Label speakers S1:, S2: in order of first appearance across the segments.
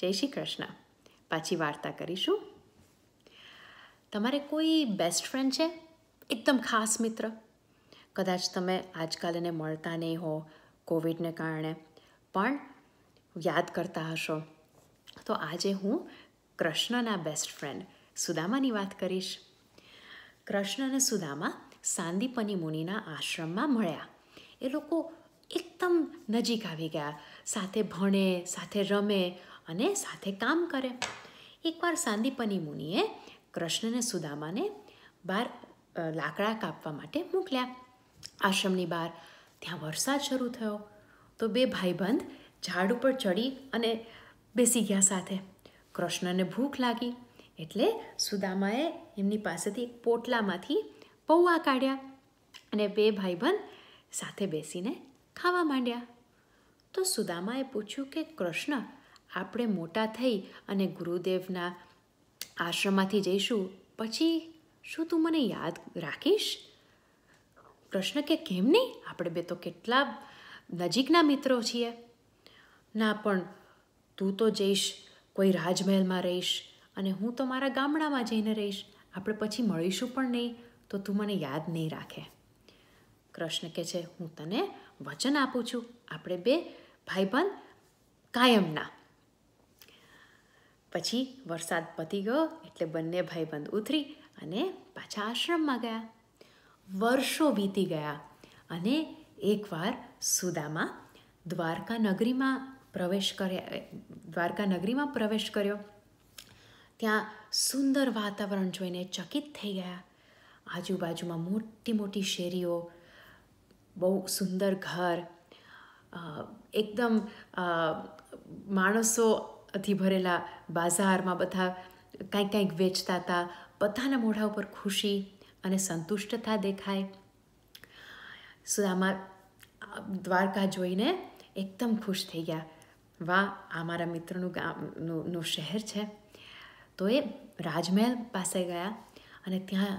S1: જય શ્રી કૃષ્ણ પાછી વાર્તા કરીશું તમારે કોઈ બેસ્ટ ફ્રેન્ડ છે એકદમ ખાસ મિત્ર કદાચ તમે આજકાલ એને મળતા નહીં હો કોવિડને કારણે પણ યાદ કરતા હશો તો આજે હું કૃષ્ણના બેસ્ટ ફ્રેન્ડ સુદામાની વાત કરીશ કૃષ્ણ અને સુદામા સાંદીપની મુનિના આશ્રમમાં મળ્યા એ લોકો એકદમ નજીક આવી ગયા સાથે ભણે સાથે રમે અને સાથે કામ કરે એકવાર સાંદીપની મુનિએ કૃષ્ણને સુદામાને બહાર લાકડા કાપવા માટે મોકલ્યા આશ્રમની બહાર ત્યાં વરસાદ શરૂ થયો તો બે ભાઈબંધ ઝાડ ઉપર ચડી અને બેસી ગયા સાથે કૃષ્ણને ભૂખ લાગી એટલે સુદામાએ એમની પાસેથી પોટલામાંથી પૌવા કાઢ્યા અને બે ભાઈબંધ સાથે બેસીને ખાવા માંડ્યા તો સુદામાએ પૂછ્યું કે કૃષ્ણ આપણે મોટા થઈ અને ગુરુદેવના આશ્રમમાંથી જઈશું પછી શું તું મને યાદ રાખીશ કૃષ્ણ કે કેમ નહીં આપણે બે તો કેટલા નજીકના મિત્રો છીએ ના પણ તું તો જઈશ કોઈ રાજમહેલમાં રહીશ અને હું તો મારા ગામડામાં જઈને રહીશ આપણે પછી મળીશું પણ નહીં તો તું મને યાદ નહીં રાખે કૃષ્ણ કહે છે હું તને વચન આપું છું આપણે બે ભાઈબંધ કાયમના પછી વરસાદ પતી ગયો એટલે બંને ભાઈબંધ ઉતરી અને પાછા આશ્રમમાં ગયા વર્ષો વીતી ગયા અને એકવાર સુદામા દ્વારકા નગરીમાં પ્રવેશ કર્યા દ્વારકા નગરીમાં પ્રવેશ કર્યો ત્યાં સુંદર વાતાવરણ જોઈને ચકિત થઈ ગયા આજુબાજુમાં મોટી મોટી શેરીઓ બહુ સુંદર ઘર એકદમ માણસો થી ભરેલા બાજારમાં બધા કાંઈક કાંઈક વેચતા હતા બધાના મોઢા ઉપર ખુશી અને સંતુષ્ટતા દેખાય સુદામા દ્વારકા જોઈને એકદમ ખુશ થઈ ગયા વાહ આ મારા મિત્રનું ગામનું શહેર છે તો એ રાજમહેલ પાસે ગયા અને ત્યાં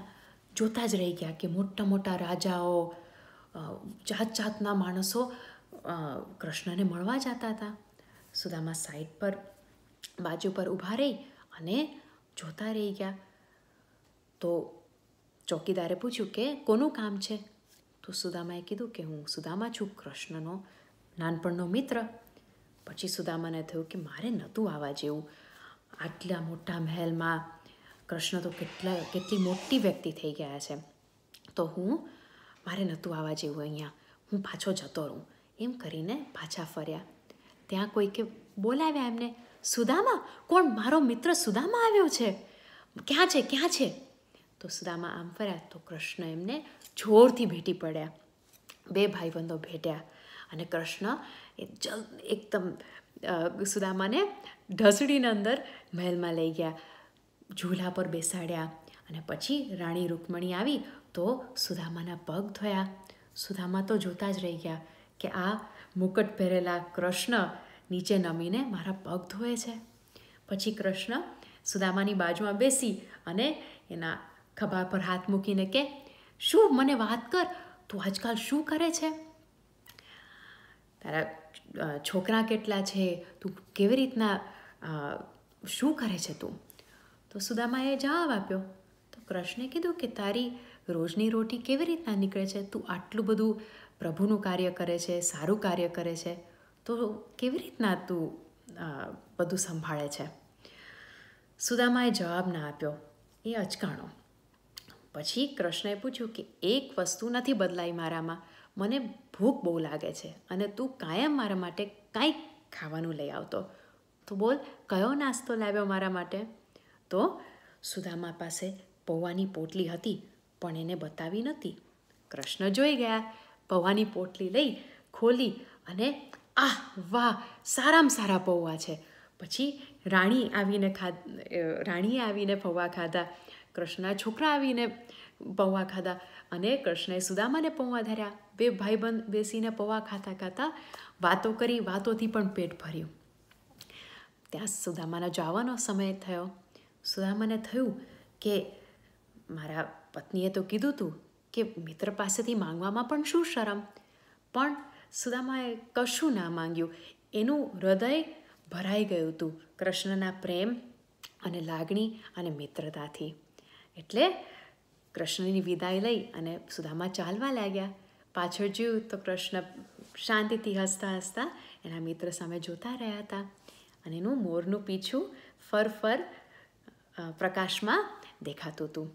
S1: જોતા જ રહી ગયા કે મોટા મોટા રાજાઓ જાત જાતના માણસો કૃષ્ણને મળવા જતા હતા સુદામા સાઈડ પર બાજુ પર ઊભા રહી અને જોતા રહી ગયા તો ચોકીદારે પૂછ્યું કે કોનું કામ છે તો સુદામાએ કીધું કે હું સુદામા છું કૃષ્ણનો નાનપણનો મિત્ર પછી સુદામાને થયું કે મારે નહોતું આવવા જેવું આટલા મોટા મહેલમાં કૃષ્ણ તો કેટલા કેટલી મોટી વ્યક્તિ થઈ ગયા છે તો હું મારે નહોતું આવવા જેવું અહીંયા હું પાછો જતો રહું એમ કરીને પાછા ફર્યા ત્યાં કોઈકે બોલાવ્યા એમને સુદામા કોણ મારો મિત્ર સુદામા આવ્યો છે ક્યાં છે ક્યાં છે તો સુદામા આમ ફર્યા તો કૃષ્ણ એમને જોરથી ભેટી પડ્યા બે ભાઈબંધો ભેટ્યા અને કૃષ્ણ એ જલ એકદમ સુદામાને ઢસડીને અંદર મહેલમાં લઈ ગયા ઝૂલા પર બેસાડ્યા અને પછી રાણી રૂકમણી આવી તો સુદામાના પગ ધોયા સુદામા તો જોતા જ રહી ગયા કે આ મુકટ પહેરેલા કૃષ્ણ નીચે નમીને મારા પગ ધોવે છે પછી કૃષ્ણ સુદામાની બાજુમાં બેસી અને એના ખભા પર હાથ મૂકીને કે શું મને વાત કર તું આજકાલ શું કરે છે તારા છોકરા કેટલા છે તું કેવી રીતના શું કરે છે તું તો સુદામાએ જવાબ આપ્યો તો કૃષ્ણે કીધું કે તારી રોજની રોટી કેવી રીતના નીકળે છે તું આટલું બધું પ્રભુનું કાર્ય કરે છે સારું કાર્ય કરે છે તો કેવી રીતના તું બધું સંભાળે છે સુદામાએ જવાબ ના આપ્યો એ અચકાણો પછી કૃષ્ણએ પૂછ્યું કે એક વસ્તુ નથી બદલાઈ મારામાં મને ભૂખ બહુ લાગે છે અને તું કાયમ મારા માટે કાંઈક ખાવાનું લઈ આવતો તો બોલ કયો નાસ્તો લાવ્યો મારા માટે તો સુદામા પાસે પૌવાની પોટલી હતી પણ એને બતાવી નહોતી કૃષ્ણ જોઈ ગયા પૌવાની પોટલી લઈ ખોલી અને આહ વાહ સારામાં સારા પૌવા છે પછી રાણી આવીને ખા રાણીએ આવીને પૌવા ખાધા કૃષ્ણના છોકરા આવીને પૌવા ખાધા અને કૃષ્ણએ સુદામાને પૌવા ધર્યા બે ભાઈબંધ બેસીને પૌવા ખાતા ખાતા વાતો કરી વાતોથી પણ પેટ ભર્યું ત્યાં સુદામાનો જવાનો સમય થયો સુદામાને થયું કે મારા પત્નીએ તો કીધું હતું કે મિત્ર પાસેથી માંગવામાં પણ શું શરમ પણ સુદામાએ કશું ના માંગ્યું એનું હૃદય ભરાઈ ગયું હતું કૃષ્ણના પ્રેમ અને લાગણી અને મિત્રતાથી એટલે કૃષ્ણની વિદાય લઈ અને સુદામા ચાલવા લાગ્યા પાછળ જોયું તો કૃષ્ણ શાંતિથી હસતા હસતા એના મિત્ર સામે જોતા રહ્યા હતા અને એનું મોરનું પીછું ફર ફર પ્રકાશમાં દેખાતું હતું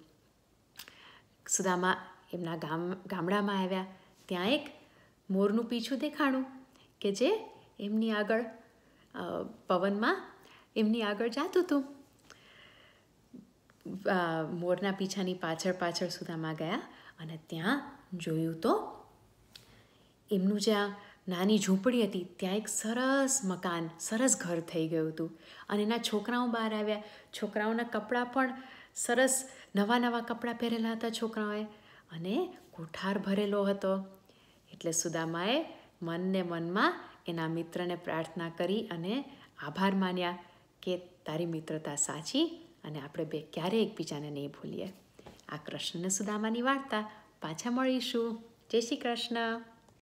S1: સુદામા એમના ગામ ગામડામાં આવ્યા ત્યાં એક મોરનું પીછું દેખાણું કે જે એમની આગળ પવનમાં એમની આગળ જાતું હતું મોરના પીછાની પાછળ પાછળ સુદામા ગયા અને ત્યાં જોયું તો એમનું જ્યાં નાની ઝૂંપડી હતી ત્યાં એક સરસ મકાન સરસ ઘર થઈ ગયું હતું અને એના છોકરાઓ બહાર આવ્યા છોકરાઓના કપડાં પણ સરસ નવા નવા કપડાં પહેરેલા હતા છોકરાઓએ અને કોઠાર ભરેલો હતો એટલે સુદામાએ મનને મનમાં એના મિત્રને પ્રાર્થના કરી અને આભાર માન્યા કે તારી મિત્રતા સાચી અને આપણે બે ક્યારેય એકબીજાને નહીં ભૂલીએ આ કૃષ્ણને સુદામાની વાર્તા પાછા મળીશું જય શ્રી કૃષ્ણ